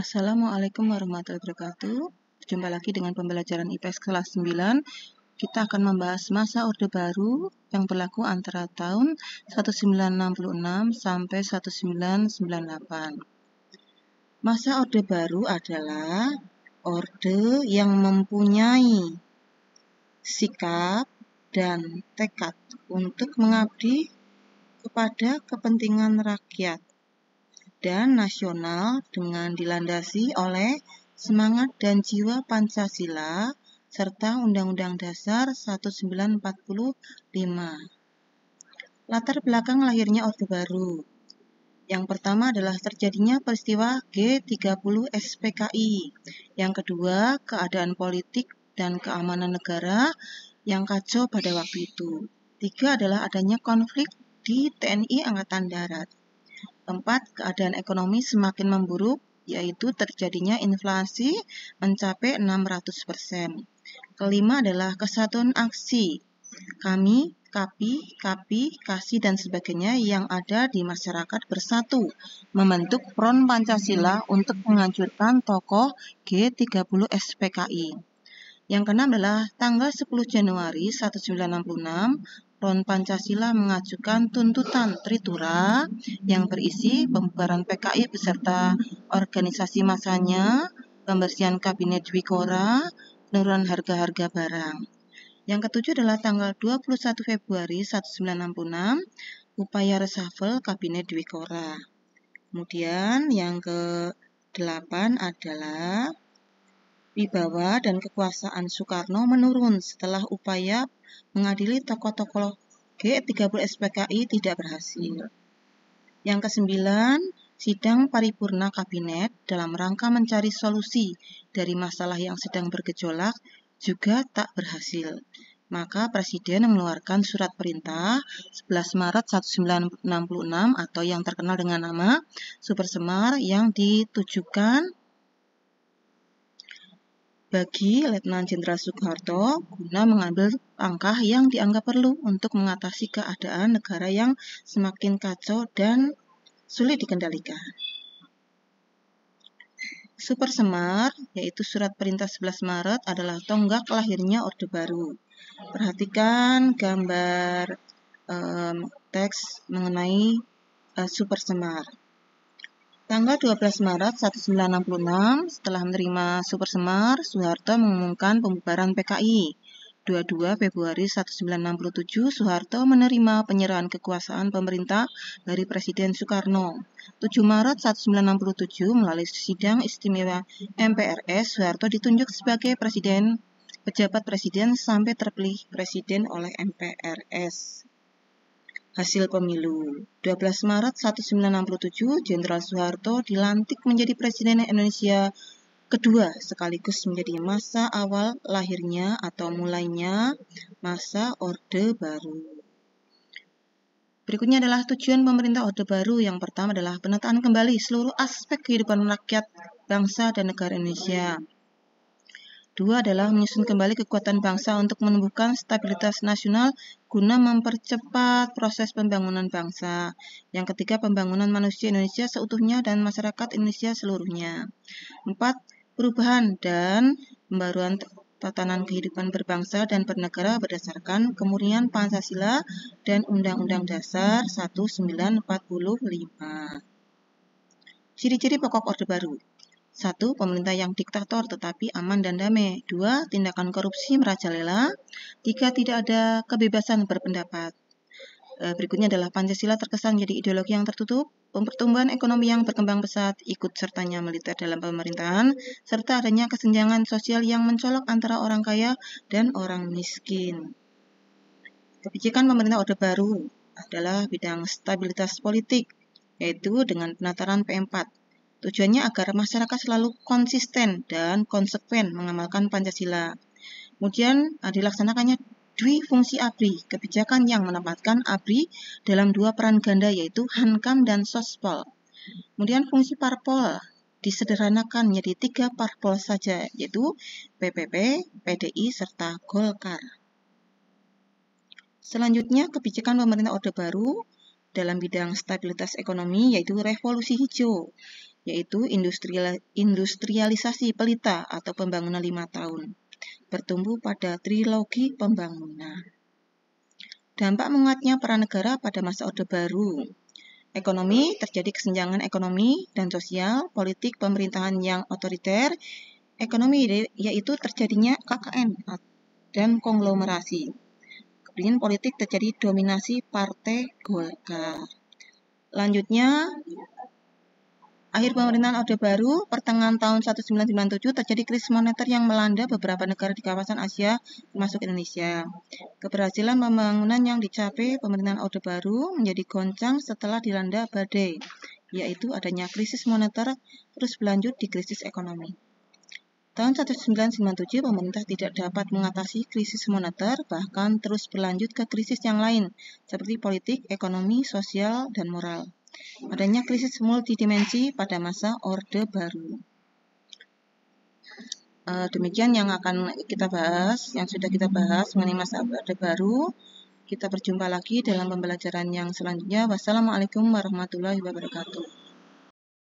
Assalamualaikum warahmatullahi wabarakatuh. Jumpa lagi dengan pembelajaran IPS kelas 9. Kita akan membahas masa Orde Baru yang berlaku antara tahun 1966 sampai 1998. Masa Orde Baru adalah orde yang mempunyai sikap dan tekad untuk mengabdi kepada kepentingan rakyat dan nasional dengan dilandasi oleh semangat dan jiwa Pancasila serta Undang-Undang Dasar 1945. Latar belakang lahirnya Orde Baru yang pertama adalah terjadinya peristiwa G30 SPKI. Yang kedua, keadaan politik dan keamanan negara yang kacau pada waktu itu. Tiga adalah adanya konflik di TNI Angkatan Darat. Keempat, keadaan ekonomi semakin memburuk, yaitu terjadinya inflasi mencapai 600%. Kelima adalah kesatuan aksi. Kami, KAPI, KAPI, KASI, dan sebagainya yang ada di masyarakat bersatu membentuk Front Pancasila untuk menghancurkan tokoh G30 SPKI. Yang keenam adalah tanggal 10 Januari 1966, RON Pancasila mengajukan tuntutan Tritura yang berisi pembubaran PKI beserta organisasi masanya, pembersihan kabinet Dwikora, penurunan harga-harga barang. Yang ketujuh adalah tanggal 21 Februari 1966, upaya reshuffle Kabinet Kora. Kemudian yang ke-8 adalah wibawa dan kekuasaan Soekarno menurun setelah upaya mengadili tokoh-tokoh G30 SPKI tidak berhasil. Yang kesembilan, sidang paripurna kabinet dalam rangka mencari solusi dari masalah yang sedang bergejolak juga tak berhasil. Maka Presiden mengeluarkan surat perintah 11 Maret 1966 atau yang terkenal dengan nama Super Semar yang ditujukan bagi Letnan Jenderal Soekarto guna mengambil langkah yang dianggap perlu untuk mengatasi keadaan negara yang semakin kacau dan sulit dikendalikan. Super Semar, yaitu surat perintah 11 Maret adalah tonggak lahirnya Orde Baru. Perhatikan gambar um, teks mengenai uh, Super Semar. Tanggal 12 Maret 1966, setelah menerima Super Semar, Soeharto mengumumkan pembubaran PKI. 22 Februari 1967, Soeharto menerima penyerahan kekuasaan pemerintah dari Presiden Soekarno. 7 Maret 1967, melalui sidang istimewa MPRS, Soeharto ditunjuk sebagai Presiden pejabat presiden sampai terpilih presiden oleh MPRS. Hasil pemilu 12 Maret 1967, Jenderal Soeharto dilantik menjadi Presiden Indonesia kedua sekaligus menjadi masa awal lahirnya atau mulainya masa Orde Baru. Berikutnya adalah tujuan pemerintah Orde Baru. Yang pertama adalah penataan kembali seluruh aspek kehidupan rakyat, bangsa, dan negara Indonesia. Dua adalah menyusun kembali kekuatan bangsa untuk menumbuhkan stabilitas nasional guna mempercepat proses pembangunan bangsa. Yang ketiga, pembangunan manusia Indonesia seutuhnya dan masyarakat Indonesia seluruhnya. Empat, perubahan dan pembaruan tatanan kehidupan berbangsa dan bernegara berdasarkan kemurnian Pancasila dan Undang-Undang Dasar 1945. Ciri-ciri pokok Orde Baru satu, pemerintah yang diktator tetapi aman dan damai. Dua, tindakan korupsi merajalela. Tiga, tidak ada kebebasan berpendapat. E, berikutnya adalah Pancasila terkesan jadi ideologi yang tertutup, pertumbuhan ekonomi yang berkembang pesat, ikut sertanya militer dalam pemerintahan, serta adanya kesenjangan sosial yang mencolok antara orang kaya dan orang miskin. Kebijakan pemerintah Orde Baru adalah bidang stabilitas politik, yaitu dengan penataran P4 Tujuannya agar masyarakat selalu konsisten dan konsekuen mengamalkan Pancasila. Kemudian eh, dilaksanakannya dui fungsi ABRI, kebijakan yang menempatkan ABRI dalam dua peran ganda yaitu Hankam dan Sospol. Kemudian fungsi parpol disederhanakan menjadi tiga parpol saja yaitu PPP, PDI, serta Golkar. Selanjutnya kebijakan pemerintah Orde Baru dalam bidang stabilitas ekonomi yaitu revolusi hijau yaitu industrialisasi pelita atau pembangunan lima tahun, bertumbuh pada trilogi pembangunan. Dampak menguatnya peran negara pada masa Orde Baru. Ekonomi, terjadi kesenjangan ekonomi dan sosial, politik pemerintahan yang otoriter, ekonomi yaitu terjadinya KKN dan konglomerasi. Kemudian politik terjadi dominasi partai Golkar. Lanjutnya Akhir pemerintahan Orde Baru, pertengahan tahun 1997 terjadi krisis moneter yang melanda beberapa negara di kawasan Asia, termasuk Indonesia. Keberhasilan pembangunan yang dicapai pemerintahan Orde Baru menjadi goncang setelah dilanda badai, yaitu adanya krisis moneter terus berlanjut di krisis ekonomi. Tahun 1997, pemerintah tidak dapat mengatasi krisis moneter, bahkan terus berlanjut ke krisis yang lain, seperti politik, ekonomi, sosial, dan moral. Adanya krisis multidimensi pada masa Orde Baru. E, demikian yang akan kita bahas, yang sudah kita bahas mengenai masa Orde Baru. Kita berjumpa lagi dalam pembelajaran yang selanjutnya. Wassalamualaikum warahmatullahi wabarakatuh.